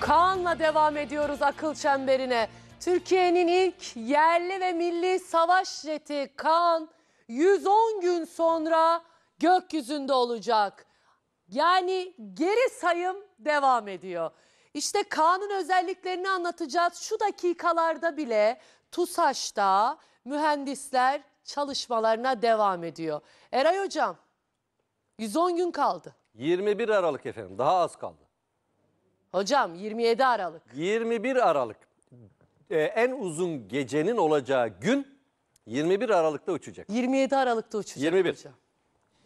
Kaan'la devam ediyoruz akıl çemberine. Türkiye'nin ilk yerli ve milli savaş jeti Kaan 110 gün sonra gökyüzünde olacak. Yani geri sayım devam ediyor. İşte Kaan'ın özelliklerini anlatacağız. Şu dakikalarda bile TUSAŞ'ta mühendisler çalışmalarına devam ediyor. Eray Hocam 110 gün kaldı. 21 Aralık efendim daha az kaldı. Hocam 27 Aralık. 21 Aralık. Ee, en uzun gecenin olacağı gün 21 Aralık'ta uçacak. 27 Aralık'ta uçacak 21. hocam.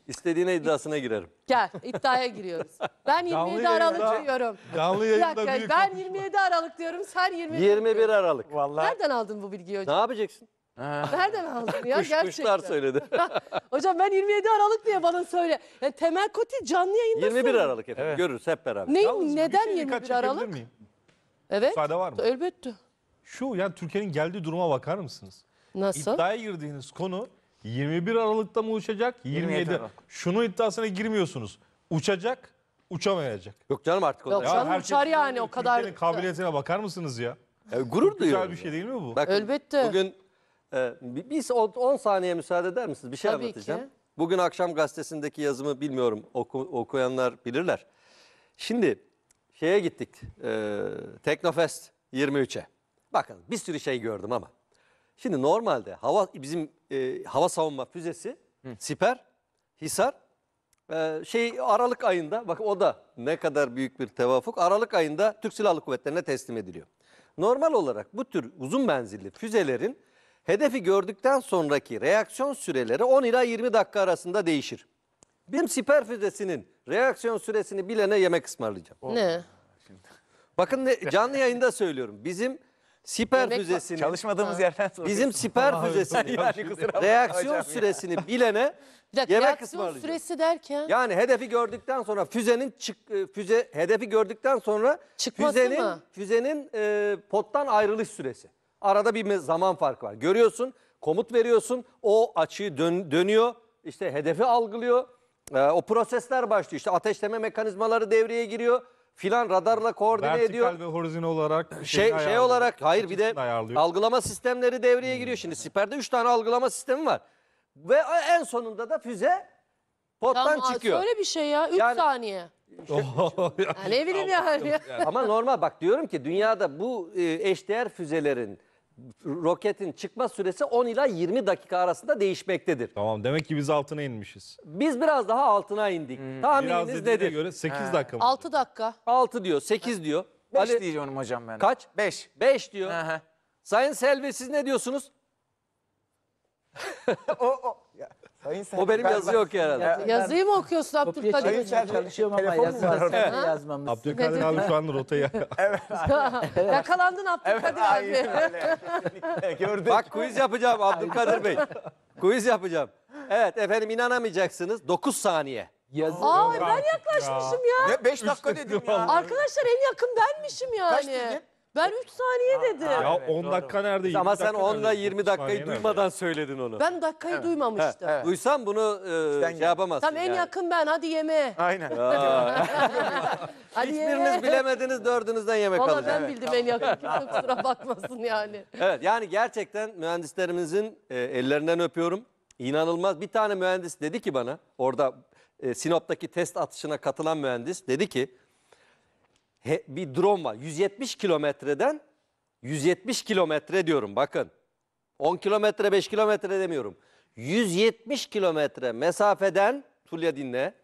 İstediğine iddiasına girerim. Gel iddiaya giriyoruz. Ben 27 Aralık diyorum. Canlı Bir dakika büyük ben 27 Aralık diyorum sen 21. Aralık. 21 Aralık. Vallahi Nereden aldın bu bilgiyi Ne yapacaksın? Nereden ağzını ya Kuş, gerçekten. Kuşlar söyledi. Hocam ben 27 Aralık diye bana söyle. Yani Temel Koti canlı yayında 21 söyle. Aralık efendim. Evet. Görürüz hep beraber. Neyin, Yalnız neden şey 21 Aralık? miyim? Evet. Müsaade var mı? Elbette. Şu yani Türkiye'nin geldiği duruma bakar mısınız? Nasıl? İddiaya girdiğiniz konu 21 Aralık'ta mı uçacak? 27. 27 Aralık. Şunun iddiasına girmiyorsunuz. Uçacak, uçamayacak. Yok canım artık Yok onlar. canım herkes- uçar yani o kadar. Türkiye'nin kabiliyetine bakar mısınız ya? Ya gurur duyuyorum. Güzel bir şey değil mi bu? Bak, Elbette. Bugün ee, biz 10 saniye müsaade eder misiniz? Bir şey Tabii anlatacağım. ki. Bugün akşam gazetesindeki yazımı bilmiyorum. Oku- okuyanlar bilirler. Şimdi şeye gittik. E, Teknofest 23'e. Bakın bir sürü şey gördüm ama. Şimdi normalde hava bizim e, hava savunma füzesi siper Hisar e, şey Aralık ayında bak o da ne kadar büyük bir tevafuk Aralık ayında Türk Silahlı Kuvvetleri'ne teslim ediliyor. Normal olarak bu tür uzun menzilli füzelerin Hedefi gördükten sonraki reaksiyon süreleri 10 ila 20 dakika arasında değişir. Benim siper füzesinin reaksiyon süresini bilene yemek ısmarlayacağım. Oh. Ne? Bakın ne, canlı yayında söylüyorum. Bizim siper Yemek- füzesinin Çalışmadığımız yerden bizim siper füzesinin reaksiyon süresini bilene Bir dakika, yemek reaksiyon ısmarlayacağım. süresi derken Yani hedefi gördükten sonra füzenin çık e, füze hedefi gördükten sonra Çıkması füzenin mı? füzenin e, pottan ayrılış süresi. Arada bir zaman farkı var. Görüyorsun, komut veriyorsun, o açıyı dön, dönüyor, işte hedefi algılıyor. Ee, o prosesler başlıyor. İşte ateşleme mekanizmaları devreye giriyor filan radarla koordine Vertikal ediyor. Vertikal ve horizontal olarak şey şey olarak hayır bir de ayarlıyor. algılama sistemleri devreye giriyor. Şimdi Siper'de 3 tane algılama sistemi var. Ve en sonunda da füze pottan tamam, çıkıyor. Söyle bir şey ya 3 yani, saniye. Işte, ne bileyim yani. yani. Ama normal bak diyorum ki dünyada bu e, eşdeğer füzelerin roketin çıkma süresi 10 ila 20 dakika arasında değişmektedir. Tamam demek ki biz altına inmişiz. Biz biraz daha altına indik. Hmm. Biraz Tahmininiz nedir? göre 8 He. dakika mı? 6 dakika. 6 diyor, 8 diyor. 5 Ali diyeceğim hocam ben. kaç? 5. 5 diyor. Sayın Selvi siz ne diyorsunuz? o, o, Sayın O benim ben- yazı yok herhalde. Yazıyı mı okuyorsun Abdülkadir çekmeye Hocam? çalışıyorum ama yazı var da Abdülkadir abi şu anda rotayı Evet. Yakalandın Abdülkadir abi. Aynen öyle. Gördük. Bak quiz yapacağım Abdülkadir Bey. Quiz yapacağım. Evet efendim inanamayacaksınız. 9 saniye. Yazı. Aa ben yaklaşmışım ya. ne 5 dakika dedim ya. Arkadaşlar en yakın benmişim yani. Kaç dedim? Ben 3 saniye dedim. Ya Evet, 10 doğru. dakika nerede? 20 Ama sen dakika 10 ile 20 dakikayı Saniye duymadan söyledin onu. Ben dakikayı duymamıştım. He, Duysan bunu e, şey gel. yapamazsın. Tam en yakın ben hadi yeme. Aynen. Hadi Hiçbiriniz bilemediniz dördünüzden yemek Valla ben bildim en yakın. kusura bakmasın yani. Evet yani gerçekten mühendislerimizin e, ellerinden öpüyorum. İnanılmaz bir tane mühendis dedi ki bana orada e, Sinop'taki test atışına katılan mühendis dedi ki he, bir drone var. 170 kilometreden 170 kilometre diyorum bakın. 10 kilometre 5 kilometre demiyorum. 170 kilometre mesafeden Tulya dinle.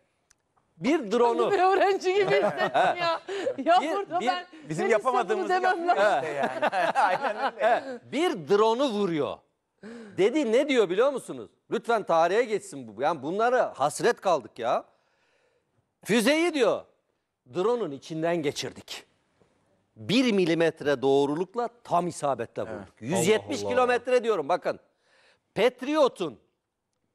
Bir drone'u. Bir öğrenci gibi hissettim ya. Ya bir, burada bir, ben bizim yapamadığımız demem lazım. Işte yani. bir drone'u vuruyor. Dedi ne diyor biliyor musunuz? Lütfen tarihe geçsin bu. Yani bunları hasret kaldık ya. Füzeyi diyor drone'un içinden geçirdik. 1 milimetre doğrulukla tam isabette bulduk. Evet. 170 kilometre diyorum bakın. Patriot'un,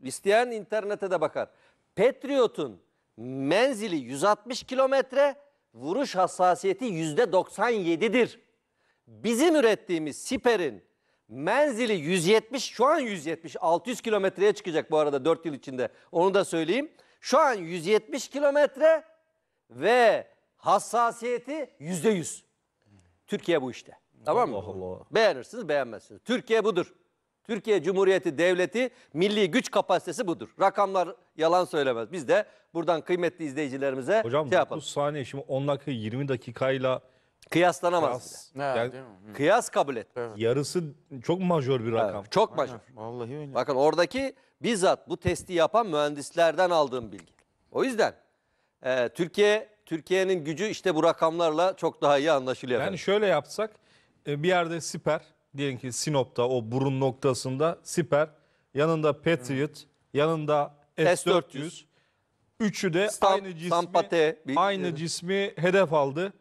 isteyen internete de bakar. Patriot'un menzili 160 kilometre, vuruş hassasiyeti %97'dir. Bizim ürettiğimiz siperin menzili 170, şu an 170, 600 kilometreye çıkacak bu arada 4 yıl içinde. Onu da söyleyeyim. Şu an 170 kilometre, ve hassasiyeti yüzde yüz. Türkiye bu işte. Tamam mı? Allah Allah. Beğenirsiniz beğenmezsiniz. Türkiye budur. Türkiye Cumhuriyeti Devleti milli güç kapasitesi budur. Rakamlar yalan söylemez. Biz de buradan kıymetli izleyicilerimize Hocam şey yapalım. 9 saniye şimdi 10 dakika 20 dakikayla Kıyaslanamaz. Kıyas, bile. Ha, Yani- değil mi? Kıyas kabul et. Evet. yarısı çok majör bir rakam. Evet, çok majör. Vallahi öyle. Bakın oradaki bizzat bu testi yapan mühendislerden aldığım bilgi. O yüzden e, Türkiye Türkiye'nin gücü işte bu rakamlarla çok daha iyi anlaşılıyor. Yani efendim. şöyle yapsak e, bir yerde siper diyelim ki Sinop'ta o burun noktasında siper yanında Patriot yanında S-400 S-400, üçü de Stamp- aynı cismi Stampate, aynı cismi hedef aldı.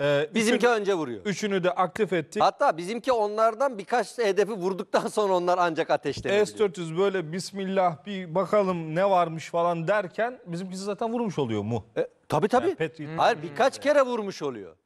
Ee, Bizimki üçün, önce vuruyor. Üçünü de aktif ettik. Hatta bizimki onlardan birkaç hedefi vurduktan sonra onlar ancak ateşlenebiliyor. S-400 böyle bismillah bir bakalım ne varmış falan derken bizimkisi zaten vurmuş oluyor mu? E, tabii tabii. Yani Petri... hmm. Hayır birkaç kere vurmuş oluyor.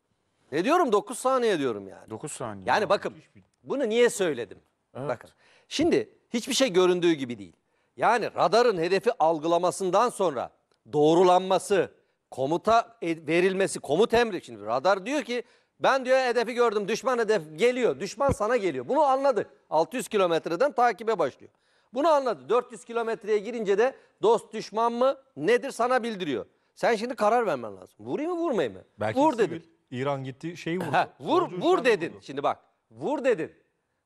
Ne diyorum 9 saniye diyorum yani. 9 saniye. Yani ya. bakın bunu niye söyledim? Evet. Bakın şimdi hiçbir şey göründüğü gibi değil. Yani radarın hedefi algılamasından sonra doğrulanması, komuta e, verilmesi komut emri. Şimdi radar diyor ki ben diyor hedefi gördüm düşman hedef geliyor düşman sana geliyor. Bunu anladı 600 kilometreden takibe başlıyor. Bunu anladı 400 kilometreye girince de dost düşman mı nedir sana bildiriyor. Sen şimdi karar vermen lazım. Vurayım mı vurmayayım mı? Belki vur sivil, dedin. İran gitti şeyi vurdu. vur Sonucu vur dedin. Vurdu. Şimdi bak vur dedin.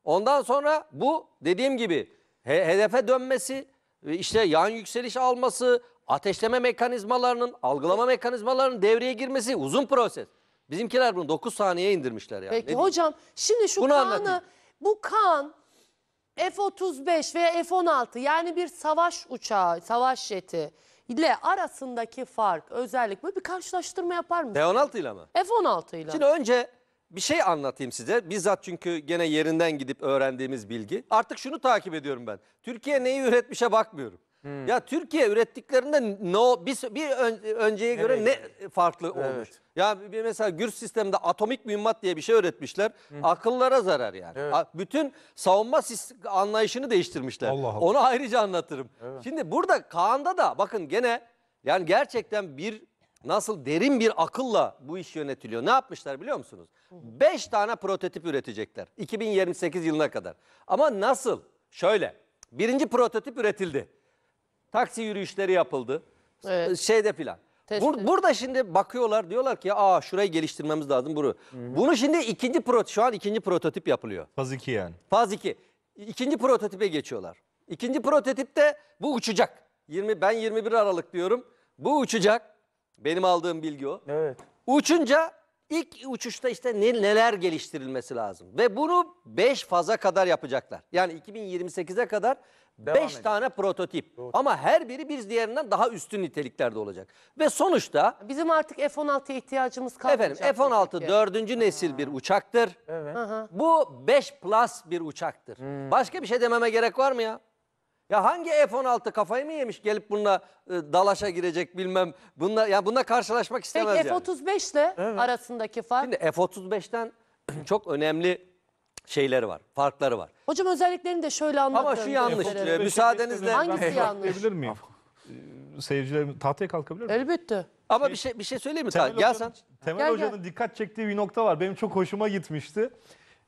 Ondan sonra bu dediğim gibi he, hedefe dönmesi e, işte yan yükseliş alması ateşleme mekanizmalarının, algılama mekanizmalarının devreye girmesi uzun proses. Bizimkiler bunu 9 saniyeye indirmişler yani. Peki Ne hocam şimdi şu Bunu Kaan'ı bu kan F-35 veya F-16 yani bir savaş uçağı, savaş jeti ile arasındaki fark, özellik böyle bir karşılaştırma yapar mısın? f 16 ile mi? F-16 ile. Şimdi önce bir şey anlatayım size. Bizzat çünkü gene yerinden gidip öğrendiğimiz bilgi. Artık şunu takip ediyorum ben. Türkiye neyi üretmişe bakmıyorum. Hmm. Ya Türkiye ürettiklerinde no bir, bir ön, önceye göre evet. ne farklı olmuş? Evet. Ya bir mesela Gürç sistemde atomik mühimmat diye bir şey öğretmişler. Hı. Akıllara zarar yani. Evet. Bütün savunma anlayışını değiştirmişler. Allah Allah. Onu ayrıca anlatırım. Evet. Şimdi burada Kaan'da da bakın gene yani gerçekten bir nasıl derin bir akılla bu iş yönetiliyor. Ne yapmışlar biliyor musunuz? 5 tane prototip üretecekler 2028 yılına kadar. Ama nasıl? Şöyle. Birinci prototip üretildi. Taksi yürüyüşleri yapıldı. Evet. Şeyde filan. Bur burada şimdi bakıyorlar diyorlar ki aa şurayı geliştirmemiz lazım bunu. Bunu şimdi ikinci proto şu an ikinci prototip yapılıyor. Faz 2 yani. Faz 2. İkinci prototipe geçiyorlar. İkinci prototip de bu uçacak. 20 ben 21 Aralık diyorum. Bu uçacak. Benim aldığım bilgi o. Evet. Uçunca ilk uçuşta işte ne, neler geliştirilmesi lazım ve bunu 5 faza kadar yapacaklar. Yani 2028'e kadar Devam Beş edelim. tane prototip. Doğru. Ama her biri bir diğerinden daha üstün niteliklerde olacak. Ve sonuçta... Bizim artık F-16'ya ihtiyacımız kalmayacak. Efendim F-16 dördüncü nesil bir uçaktır. Evet. Bu 5 plus bir uçaktır. Hmm. Başka bir şey dememe gerek var mı ya? Ya hangi F-16 kafayı mı yemiş gelip bununla e, dalaşa girecek bilmem. Bununla, yani bununla karşılaşmak istemez Peki, yani. F-35 ile evet. arasındaki fark? Şimdi F-35'ten çok önemli şeyleri var, farkları var. Hocam özelliklerini de şöyle anlatın. Ama şu yanlış. Ee, Müsaadenizle Hangisi yanlış? miyim? Ee, seyircilerim tahtaya kalkabilir miyim? Elbette. Ama bir şey bir şey söyleyeyim mi? Temel, Gel sen. Temel Gel, Hoca'nın gel. dikkat çektiği bir nokta var. Benim çok hoşuma gitmişti.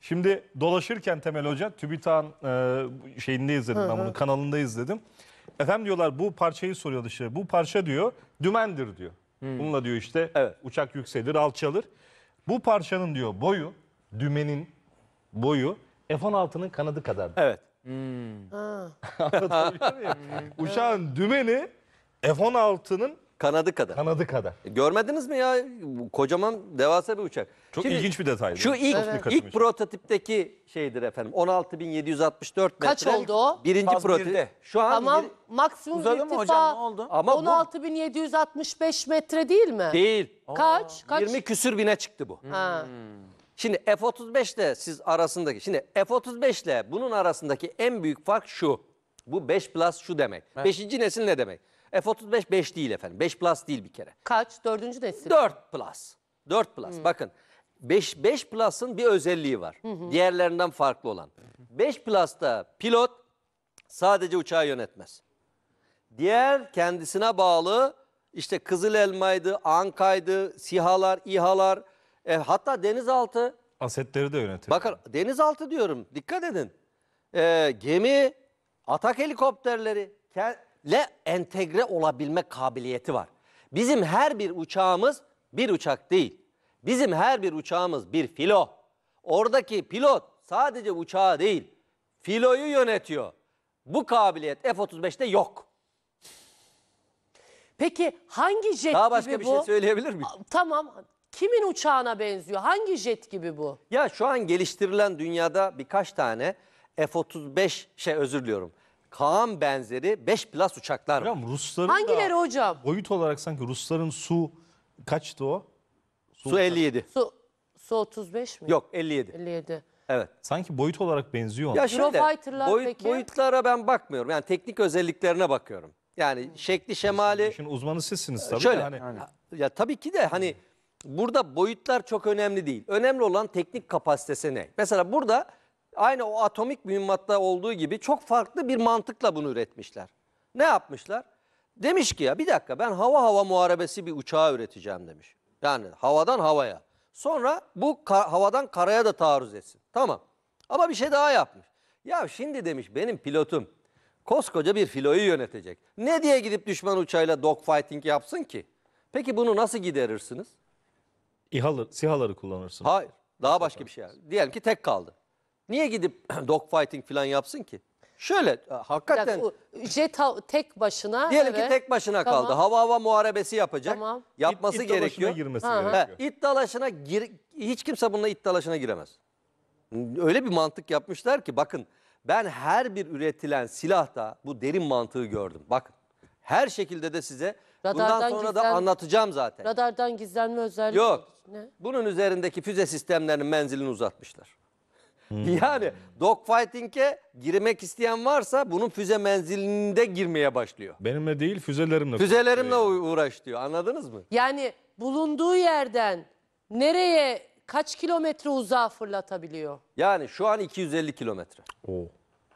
Şimdi dolaşırken Temel Hoca TÜBİTAK'ın e, şeyinde izledim ben bunu kanalında izledim. Efendim diyorlar bu parçayı soruyor dışarı. Bu parça diyor dümendir diyor. Hmm. Bununla diyor işte Evet. uçak yükselir alçalır. Bu parçanın diyor boyu dümenin boyu F-16'nın kanadı kadar. Evet. Anlatabiliyor hmm. Uçağın dümeni F-16'nın Kanadı kadar. kanadı kadar. E, görmediniz mi ya? Kocaman devasa bir uçak. Çok Şimdi ilginç bir detay. Şu ilk, ilk prototipteki şeydir efendim. 16.764 metre. Kaç oldu Birinci Faz prototip. Şu an Tamam bir- maksimum Uzadı irtifa hocam, ne oldu? Ama bu- 16.765 metre değil mi? değil. Kaç? Kaç? 20 küsür bine çıktı bu. Ha. Hmm. Şimdi F-35 ile siz arasındaki, şimdi F-35 ile bunun arasındaki en büyük fark şu. Bu 5 plus şu demek. Evet. Beşinci nesil ne demek? F-35 5 değil efendim. 5 plus değil bir kere. Kaç? Dördüncü nesil. 4 plus. 4 plus. Hmm. Bakın 5, 5 plus'ın bir özelliği var. Hı hı. Diğerlerinden farklı olan. 5 plus'ta pilot sadece uçağı yönetmez. Diğer kendisine bağlı işte Kızıl Elma'ydı, Anka'ydı, SİHA'lar, İHA'lar e, hatta denizaltı Asetleri de yönetiyor. bakın denizaltı diyorum dikkat edin. E, gemi, atak helikopterleri ke- le entegre olabilme kabiliyeti var. Bizim her bir uçağımız bir uçak değil. Bizim her bir uçağımız bir filo. Oradaki pilot sadece uçağı değil, filoyu yönetiyor. Bu kabiliyet F-35'te yok. Peki hangi jet Daha başka gibi bir şey bu? şey söyleyebilir miyim? Tamam Kimin uçağına benziyor? Hangi jet gibi bu? Ya şu an geliştirilen dünyada birkaç tane F-35 şey özür diliyorum. Kaan benzeri 5 plus uçaklar var. Hocam Rusların Hangileri da hocam? boyut olarak sanki Rusların su kaçtı o? Su 57. Su, Su 35 mi? Yok 57. 57. Evet. Sanki boyut olarak benziyor ona. Ya şöyle boyut- peki? boyutlara ben bakmıyorum. Yani teknik özelliklerine bakıyorum. Yani şekli şemali Şimdi uzmanı sizsiniz tabii. de Şöyle. hani, ya tabii ki de hani Burada boyutlar çok önemli değil. Önemli olan teknik kapasitesi ne? Mesela burada aynı o atomik mühimmatta olduğu gibi çok farklı bir mantıkla bunu üretmişler. Ne yapmışlar? Demiş ki ya bir dakika ben hava hava muharebesi bir uçağı üreteceğim demiş. Yani havadan havaya. Sonra bu ka havadan karaya da taarruz etsin. Tamam. Ama bir şey daha yapmış. Ya şimdi demiş benim pilotum koskoca bir filoyu yönetecek. Ne diye gidip düşman uçağıyla dogfighting yapsın ki? Peki bunu nasıl giderirsiniz? İHA'ları, sihaları kullanırsın. Hayır. Daha başka bir şey. Diyelim ki tek kaldı. Niye gidip dogfighting falan yapsın ki? Şöyle e, hakikaten dakika, jet tek başına diyelim ki tek başına Tamam. kaldı. Hava hava muharebesi yapacak. Tamam. Yapması İt- it gerekiyor. girmesi Hı gerekiyor. it gir hiç kimse bununla it giremez. Öyle bir mantık yapmışlar ki bakın ben her bir üretilen silahta bu derin mantığı gördüm. Bakın her şekilde de size Bundan Radardan sonra da anlatacağım zaten. Radardan gizlenme özelliği Yok. Ne? Bunun üzerindeki füze sistemlerinin menzilini uzatmışlar. Yani dogfighting'e girmek isteyen varsa bunun füze menzilinde girmeye başlıyor. Benimle değil füzelerimle. Füzelerimle uğraşıyor. uğraş diyor. Anladınız mı? Yani bulunduğu yerden nereye kaç kilometre uzağa fırlatabiliyor? Yani şu an 250 kilometre. Oo.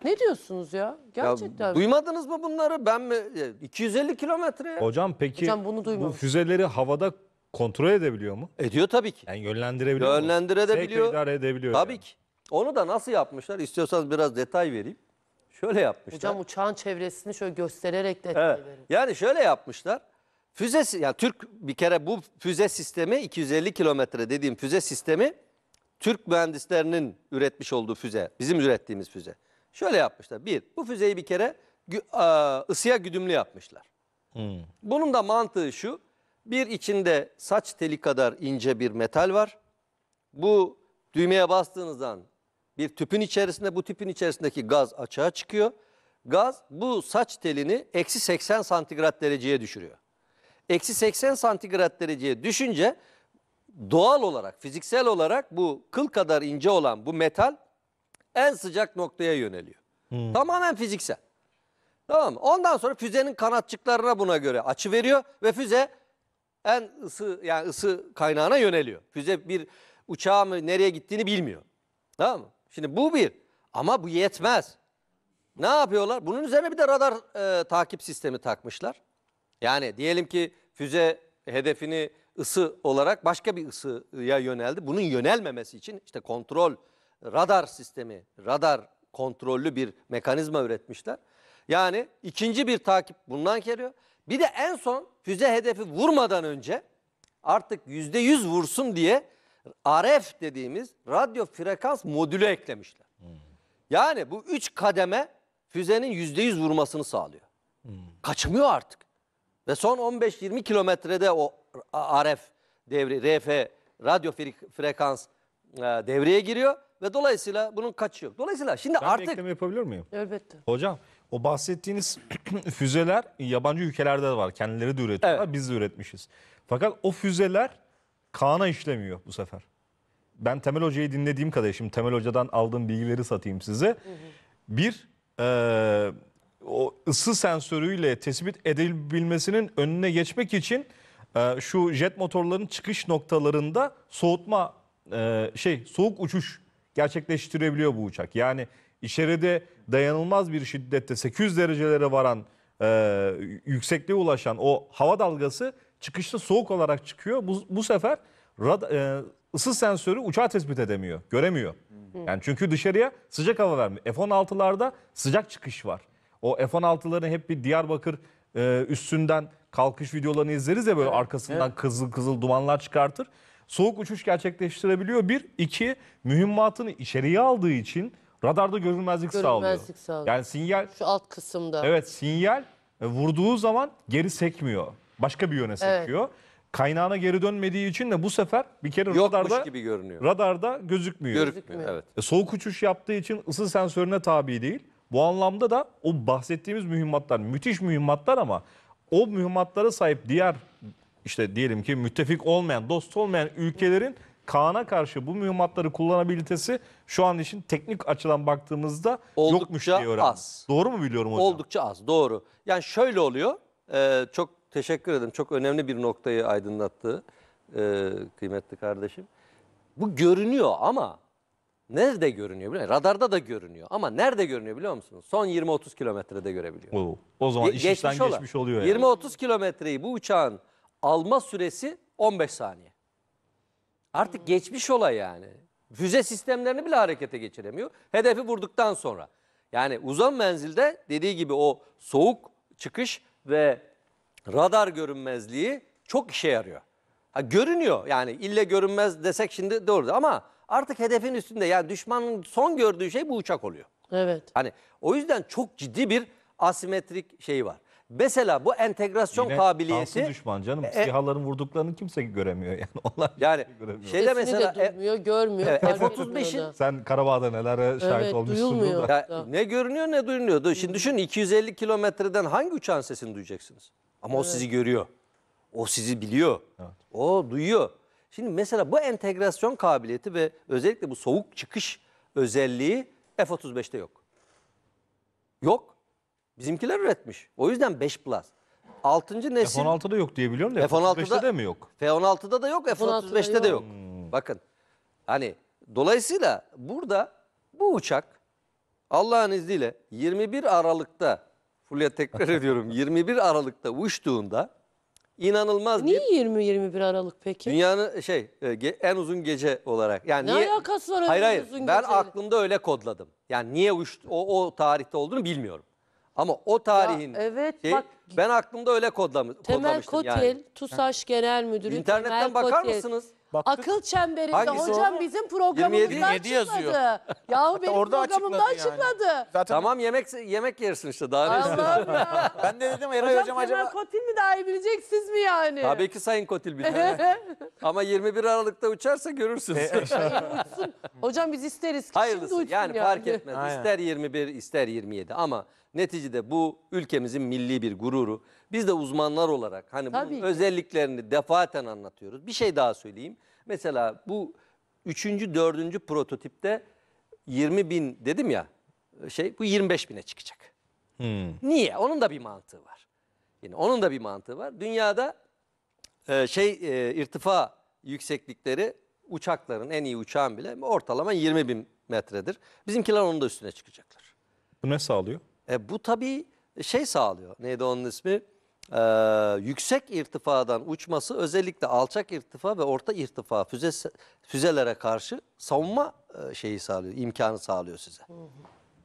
Ne diyorsunuz ya? Gerçekten. Ya, duymadınız mı bunları? Ben mi? 250 kilometre. Hocam peki Hocam bunu bu duymadım. füzeleri havada kontrol edebiliyor mu? Ediyor tabii ki. Yani yönlendirebiliyor mu? Yönlendirebiliyor. Sevk edebiliyor. Tabii yani. ki. Onu da nasıl yapmışlar? İstiyorsanız biraz detay vereyim. Şöyle yapmışlar. Hocam uçağın çevresini şöyle göstererek detay etkiyi Evet. verin. Yani şöyle yapmışlar. Füze, yani Türk bir kere bu füze sistemi 250 kilometre dediğim füze sistemi Türk mühendislerinin üretmiş olduğu füze. Bizim ürettiğimiz füze. Şöyle yapmışlar. Bir, bu füzeyi bir kere ısıya güdümlü yapmışlar. Hmm. Bunun da mantığı şu. Bir içinde saç teli kadar ince bir metal var. Bu düğmeye bastığınızdan bir tüpün içerisinde bu tüpün içerisindeki gaz açığa çıkıyor. Gaz bu saç telini eksi 80 santigrat dereceye düşürüyor. Eksi 80 santigrat dereceye düşünce doğal olarak fiziksel olarak bu kıl kadar ince olan bu metal en sıcak noktaya yöneliyor. Hmm. Tamamen fiziksel. Tamam Ondan sonra füzenin kanatçıklarına buna göre açı veriyor ve füze en ısı yani ısı kaynağına yöneliyor. Füze bir uçağa mı nereye gittiğini bilmiyor. Tamam mı? Şimdi bu bir ama bu yetmez. Ne yapıyorlar? Bunun üzerine bir de radar e, takip sistemi takmışlar. Yani diyelim ki füze hedefini ısı olarak başka bir ısıya yöneldi. Bunun yönelmemesi için işte kontrol radar sistemi, radar kontrollü bir mekanizma üretmişler. Yani ikinci bir takip bundan geliyor. Bir de en son füze hedefi vurmadan önce artık yüzde yüz vursun diye RF dediğimiz radyo frekans modülü eklemişler. Yani bu üç kademe füzenin yüzde yüz vurmasını sağlıyor. Kaçmıyor artık. Ve son 15-20 kilometrede o RF devri, RF radyo frekans e, devreye giriyor ve dolayısıyla bunun kaçı yok. Dolayısıyla şimdi Ben artık ekleme yapabilir miyim? Elbette. Hocam o bahsettiğiniz füzeler yabancı ülkelerde de var. Kendileri de üretiyorlar. Biz de üretmişiz. Fakat o füzeler Kaan'a işlemiyor bu sefer. Ben Temel Hoca'yı dinlediğim kadarıyla şimdi Temel Hoca'dan aldığım bilgileri satayım size. Bir eee, o ısı sensörüyle tespit edilebilmesinin önüne geçmek için eee, şu jet motorlarının çıkış noktalarında soğutma eee, şey soğuk uçuş gerçekleştirebiliyor bu uçak. Yani içeride dayanılmaz bir şiddette 800 derecelere varan e, yüksekliğe ulaşan o hava dalgası çıkışta soğuk olarak çıkıyor. Bu, bu sefer rad, e, ısı sensörü uçağı tespit edemiyor, göremiyor. Yani çünkü dışarıya sıcak hava vermiyor. F-16'larda sıcak çıkış var. O F-16'ların hep bir Diyarbakır e, üstünden kalkış videolarını izleriz ya böyle arkasından kızıl kızıl dumanlar çıkartır soğuk uçuş gerçekleştirebiliyor. Bir, iki mühimmatını içeriye aldığı için radarda görünmezlik, Görünmezlik sağlıyor. Görünmezlik sağlıyor. Yani sinyal Şu alt kısımda. evet sinyal e, vurduğu zaman geri sekmiyor. Başka bir yöne sekiyor. Kaynağına geri dönmediği için de bu sefer bir kere Yokmuş radarda gibi görünüyor. radarda gözükmüyor. Gözükmüyor. Evet. E, Soğuk uçuş yaptığı için ısı sensörüne tabi değil. Bu anlamda da o bahsettiğimiz mühimmatlar, müthiş mühimmatlar ama o mühimmatlara sahip diğer işte diyelim ki müttefik olmayan, dost olmayan ülkelerin Kaan'a karşı bu mühimmatları kullanabilitesi şu an için teknik açıdan baktığımızda Oldukça yokmuş diye öğrendim. az. Doğru mu biliyorum hocam? Oldukça az, doğru. Yani şöyle oluyor, e, çok teşekkür ederim. Çok önemli bir noktayı aydınlattı e, kıymetli kardeşim. Bu görünüyor ama nerede görünüyor biliyor musun? Radarda da görünüyor ama nerede görünüyor biliyor musunuz? Son 20-30 kilometrede görebiliyor. Oo, o zaman Ge- iş geçmiş geçmiş oluyor yani. 20-30 kilometreyi bu uçağın alma süresi 15 saniye. Artık hmm. geçmiş olay yani. Füze sistemlerini bile harekete geçiremiyor. Hedefi vurduktan sonra. Yani uzun menzilde dediği gibi o soğuk çıkış ve radar görünmezliği çok işe yarıyor. Ha, görünüyor yani ille görünmez desek şimdi doğru ama artık hedefin üstünde yani düşmanın son gördüğü şey bu uçak oluyor. Evet. Hani o yüzden çok ciddi bir asimetrik şey var. Mesela bu entegrasyon Yine kabiliyeti şansı düşman canım. E, e- Sihaların vurduklarını kimse göremiyor yani. Onlar yani göremiyor. şeyde mesela de duymuyor, görmüyor. Evet, F-35'in Sen Karabağ'da nelere şahit Evet, olmuşsun duyulmuyor. Ya ne görünüyor ne duyuluyordu. Şimdi düşünün 250 kilometreden hangi uçağın sesini duyacaksınız? Ama o sizi görüyor. O sizi biliyor. O duyuyor. Şimdi mesela bu entegrasyon kabiliyeti ve özellikle bu soğuk çıkış özelliği F-35'te yok. Yok. Bizimkiler üretmiş. O yüzden 5 Plus. 6. nesil... F-16'da yok diye biliyorum da F-35'te de mi yok? F-16'da da yok, F-35'te de yok. Hmm. Bakın hani dolayısıyla burada bu uçak Allah'ın izniyle 21 Aralık'ta Fulya tekrar ediyorum 21 Aralık'ta uçtuğunda inanılmaz bir Niye 20-21 Aralık peki? dünyanın şey e, en uzun gece olarak yani Ne niye alakası var öyle hayır hayır uzun ben geceyle? aklımda öyle kodladım yani niye uçtu o, o tarihte olduğunu bilmiyorum ama o tarihin Ya evet, şeyi, bak- ben aklımda öyle kodlamış, Temel kodlamıştım Kotel, yani. TUSAŞ Genel Müdürü İnternetten Temel bakar Kotel. mısınız? Baktık. Akıl çemberinde Hangisi o? hocam bizim programımızda 27 yazıyor. açıkladı. Yahu benim orada programımda açıkladı yani. açıkladı. Zaten Tamam yemek yemek yersin işte daha ne Allah Allah. ben de dedim Eray hocam, Hocam acaba Kotil mi daha iyi bilecek mi yani? Tabii ki Sayın Kotil bilir. Ama 21 Aralık'ta uçarsa görürsünüz. E, şey, hocam biz isteriz ki Hayırlısı şimdi uçsun yani, fark etmez. Aynen. İster 21 ister 27 ama Neticede bu ülkemizin milli bir gururu. Biz de uzmanlar olarak hani Tabii bunun ki. özelliklerini defaten anlatıyoruz. Bir şey daha söyleyeyim. Mesela bu üçüncü, dördüncü prototipte 20 bin dedim ya şey bu 25 bine çıkacak. Hmm. Niye? Onun da bir mantığı var. Yani onun da bir mantığı var. Dünyada e, şey e, irtifa yükseklikleri uçakların en iyi uçağın bile ortalama 20 bin metredir. Bizimkiler onun da üstüne çıkacaklar. Bu ne sağlıyor? E, bu tabii şey sağlıyor. Neydi onun ismi? e, yüksek irtifadan uçması özellikle alçak irtifa ve orta irtifa füze füzelere karşı savunma e, şeyi sağlıyor, imkanı sağlıyor size.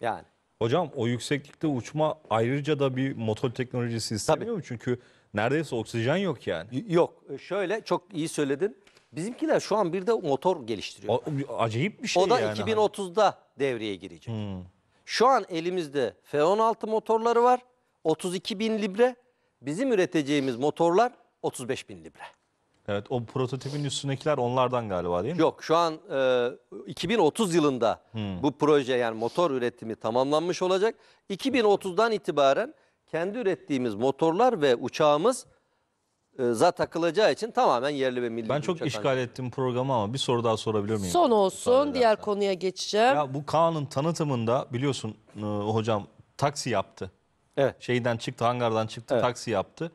Yani. Hocam o yükseklikte uçma ayrıca da bir motor teknolojisi istemiyor Tabii. mu? Çünkü neredeyse oksijen yok yani. yok. E, şöyle çok iyi söyledin. Bizimkiler şu an bir de motor geliştiriyor. O, acayip bir şey O da yani. 2030'da devreye girecek. Hmm. Şu an elimizde F-16 motorları var. 32 bin libre. Bizim üreteceğimiz motorlar 35 bin libre. Evet o prototipin üstündekiler onlardan galiba değil mi? Yok şu an e, 2030 yılında hmm. bu proje yani motor üretimi tamamlanmış olacak. 2030'dan itibaren kendi ürettiğimiz motorlar ve uçağımız e, za takılacağı için tamamen yerli ve milli. Ben çok işgal ancak. ettim programı ama bir soru daha sorabilir miyim? Son olsun. Diğer konuya geçeceğim. Ya bu Kaan'ın tanıtımında biliyorsun e, hocam taksi yaptı. Evet. Şeyden çıktı, hangardan çıktı, evet. taksi yaptı.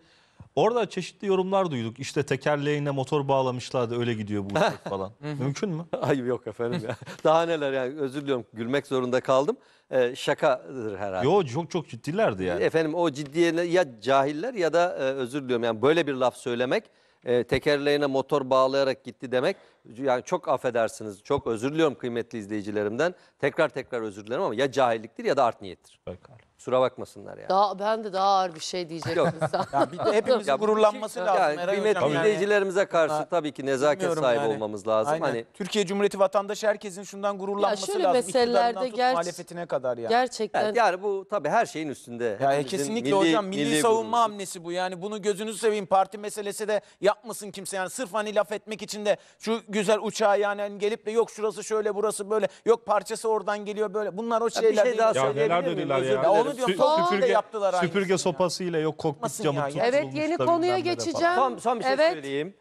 Orada çeşitli yorumlar duyduk. İşte tekerleğine motor bağlamışlar da öyle gidiyor bu uçak falan. Mümkün mü? Ay yok efendim ya. Daha neler yani özür diliyorum gülmek zorunda kaldım. Ee, şakadır herhalde. Yo çok çok ciddilerdi yani. Efendim o ciddiye ya cahiller ya da e, özür diliyorum yani böyle bir laf söylemek e, tekerleğine motor bağlayarak gitti demek. Yani çok affedersiniz, çok özür diliyorum kıymetli izleyicilerimden. Tekrar tekrar özür dilerim ama ya cahilliktir ya da art niyettir. Pekala. Kusura bakmasınlar yani. Daha, ben de daha ağır bir şey diyecektim. sen. Ya bir de hepimizin Ya bu- gururlanması şey- lazım. Ya, Meral kıymetli Hocam yani. karşı tabii ki nezaket Bilmiyorum sahibi yani. olmamız lazım. Aynen. Hani Türkiye Cumhuriyeti vatandaşı herkesin şundan gururlanması şöyle lazım. meselelerde İktidarından tut muhalefetine kadar yani. Gerçekten evet, yani bu tabii her şeyin üstünde. Ya Hepimizin kesinlikle hocam milli, savunma gururumuz. hamlesi bu. Yani bunu gözünüzü seveyim parti meselesi de yapmasın kimse. Yani sırf hani laf etmek için de şu güzel uçağı yani hani gelip de yok şurası şöyle burası böyle. Yok parçası oradan geliyor böyle. Bunlar o Ya şeyler bir şey daha değil. Ya neler söyleyeyim. dediler ya? Onu diyor. Son süpürge, da yaptılar Süpürge sopasıyla yok kokpit camı ya. tutulmuş. Evet yeni konuya geçeceğim. Son, son bir şey evet. söyleyeyim.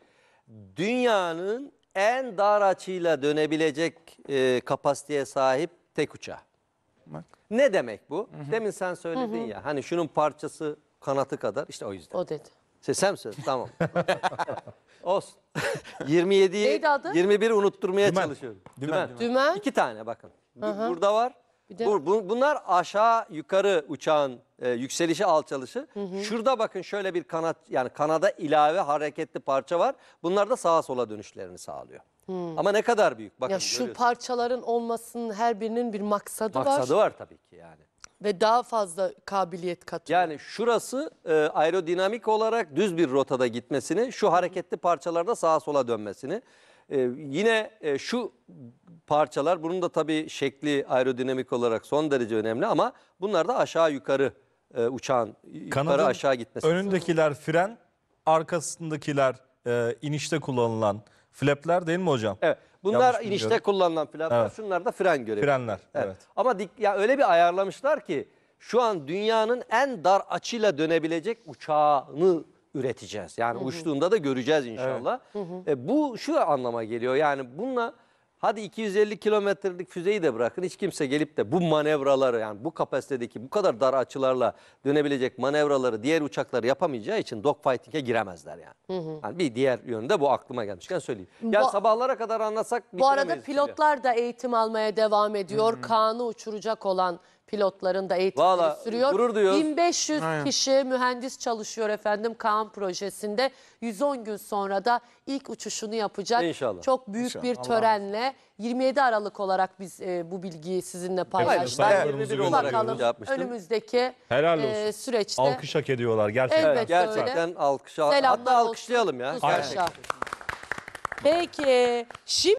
Dünyanın en dar açıyla dönebilecek e, kapasiteye sahip tek uçağı. Bak. Ne demek bu? Demin sen söyledin ya. Hani şunun parçası kanatı kadar. işte o yüzden. O dedi. Şey, Sesem söz. Tamam. Olsun. 27'yi Neydi adı? 21'i unutturmaya Dümen. çalışıyorum. Dümen. Dümen. Dümen. İki tane bakın. Bir Burada var de... bu, bu, bunlar aşağı yukarı uçağın e, yükselişi alçalışı. Hı hı. Şurada bakın şöyle bir kanat yani kanada ilave hareketli parça var. Bunlar da sağa sola dönüşlerini sağlıyor. Hmm. Ama ne kadar büyük. Bakın, ya şu parçaların olmasının her birinin bir maksadı, maksadı var. Maksadı var tabii ki yani. Ve daha fazla kabiliyet katıyor. Yani şurası e, aerodinamik olarak düz bir rotada gitmesini, şu hareketli parçalarda sağa sola dönmesini. Ee, yine e, şu parçalar bunun da tabii şekli aerodinamik olarak son derece önemli ama bunlar da aşağı yukarı e, uçağın Kanadın yukarı aşağı gitmesi. Önündekiler fren, arkasındakiler e, inişte kullanılan flapler değil mi hocam? Evet. Bunlar Yanlış inişte biliyorum. kullanılan flaplar, Evet. şunlar da fren görevi. Frenler. Evet. Evet. Ama dik, ya öyle bir ayarlamışlar ki şu an dünyanın en dar açıyla dönebilecek uçağını üreteceğiz. Yani Hı -hı. uçtuğunda da göreceğiz inşallah. Evet. Hı -hı. E, bu şu anlama geliyor. Yani bununla hadi 250 kilometrelik füzeyi de bırakın hiç kimse gelip de bu manevraları yani bu kapasitedeki bu kadar dar açılarla dönebilecek manevraları diğer uçaklar yapamayacağı için dogfighting'e giremezler yani. Hı hı. yani. Bir diğer yönde bu aklıma gelmişken söyleyeyim. Bu, sabahlara kadar anlatsak Bu arada pilotlar diye. da eğitim almaya devam ediyor. Hı hı. Kaan'ı uçuracak olan pilotların da eğitimleri Valla sürüyor. gurur 1500 Aynen. kişi mühendis çalışıyor efendim Kaan projesinde. 110 gün sonra da ilk uçuşunu yapacak. İnşallah. Çok büyük İnşallah. bir törenle 27 Aralık olarak biz e, bu bilgiyi sizinle paylaştık. Bakalım önümüzdeki e, süreçte. Alkış hak ediyorlar gerçekten. Evet, gerçekten öyle. alkışa. Hatta alkışlayalım ya. Peki şimdi